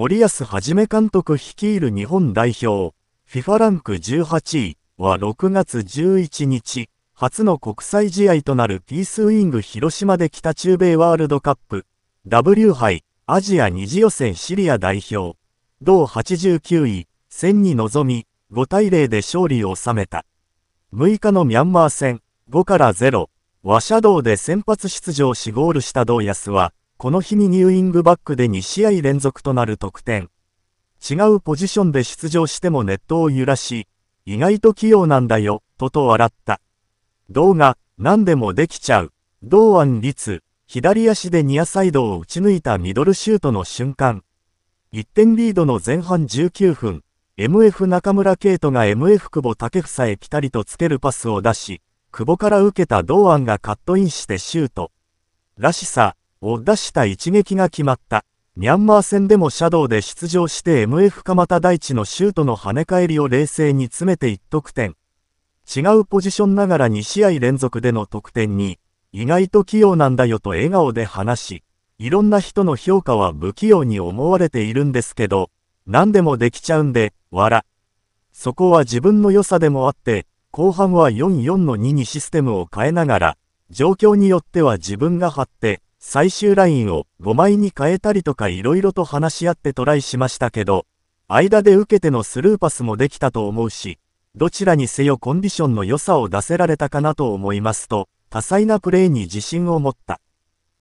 森保一監督率いる日本代表、FIFA ランク18位は6月11日、初の国際試合となるピースウィング広島で北中米ワールドカップ、W 杯アジア二次予選シリア代表、同89位、戦に臨み、5対0で勝利を収めた。6日のミャンマー戦、5から0、はシャドウで先発出場しゴールした同安は、この日にニューイングバックで2試合連続となる得点。違うポジションで出場してもネットを揺らし、意外と器用なんだよ、とと笑った。動画、何でもできちゃう。同案率、左足でニアサイドを打ち抜いたミドルシュートの瞬間。1点リードの前半19分、MF 中村圭斗が MF 久保竹房へピタリとつけるパスを出し、久保から受けた同案がカットインしてシュート。らしさ、を出した一撃が決まった。ミャンマー戦でもシャドウで出場して MF 蒲田大地のシュートの跳ね返りを冷静に詰めて1得点。違うポジションながら2試合連続での得点に、意外と器用なんだよと笑顔で話し、いろんな人の評価は不器用に思われているんですけど、何でもできちゃうんで、笑。そこは自分の良さでもあって、後半は4-4の2にシステムを変えながら、状況によっては自分が張って、最終ラインを5枚に変えたりとかいろいろと話し合ってトライしましたけど、間で受けてのスルーパスもできたと思うし、どちらにせよコンディションの良さを出せられたかなと思いますと、多彩なプレーに自信を持った。